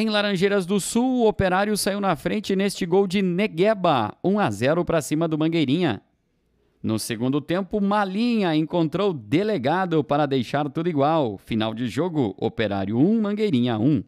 Em Laranjeiras do Sul, o Operário saiu na frente neste gol de Negueba, 1 a 0 para cima do Mangueirinha. No segundo tempo, Malinha encontrou delegado para deixar tudo igual. Final de jogo: Operário 1, Mangueirinha 1.